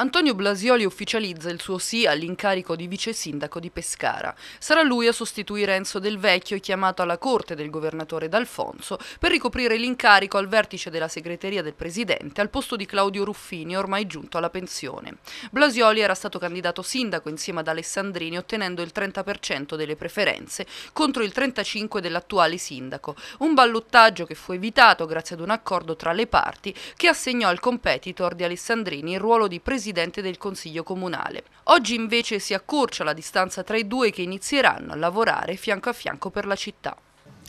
Antonio Blasioli ufficializza il suo sì all'incarico di vice sindaco di Pescara. Sarà lui a sostituire Enzo Del Vecchio chiamato alla corte del governatore D'Alfonso per ricoprire l'incarico al vertice della segreteria del presidente al posto di Claudio Ruffini ormai giunto alla pensione. Blasioli era stato candidato sindaco insieme ad Alessandrini ottenendo il 30% delle preferenze contro il 35% dell'attuale sindaco, un ballottaggio che fu evitato grazie ad un accordo tra le parti che assegnò al competitor di Alessandrini il ruolo di presidente presidente del Consiglio Comunale. Oggi invece si accorcia la distanza tra i due che inizieranno a lavorare fianco a fianco per la città.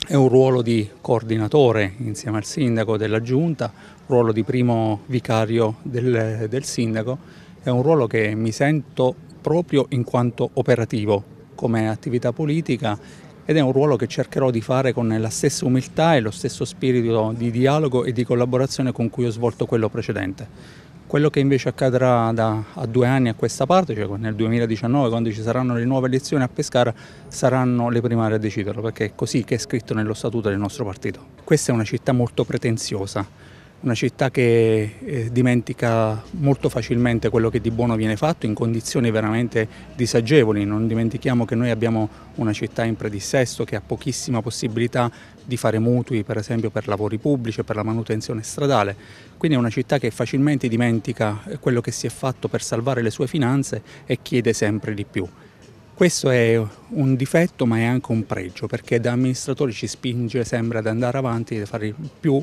È un ruolo di coordinatore insieme al sindaco della giunta, ruolo di primo vicario del, del sindaco, è un ruolo che mi sento proprio in quanto operativo come attività politica ed è un ruolo che cercherò di fare con la stessa umiltà e lo stesso spirito di dialogo e di collaborazione con cui ho svolto quello precedente. Quello che invece accadrà da a due anni a questa parte, cioè nel 2019 quando ci saranno le nuove elezioni a Pescara, saranno le primarie a deciderlo, perché è così che è scritto nello statuto del nostro partito. Questa è una città molto pretenziosa, una città che eh, dimentica molto facilmente quello che di buono viene fatto in condizioni veramente disagevoli, non dimentichiamo che noi abbiamo una città in predissesto che ha pochissima possibilità di fare mutui per esempio per lavori pubblici, per la manutenzione stradale, quindi è una città che facilmente dimentica eh, quello che si è fatto per salvare le sue finanze e chiede sempre di più. Questo è un difetto ma è anche un pregio perché da amministratore ci spinge sempre ad andare avanti e fare più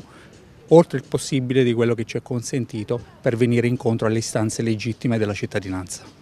oltre il possibile di quello che ci è consentito per venire incontro alle istanze legittime della cittadinanza.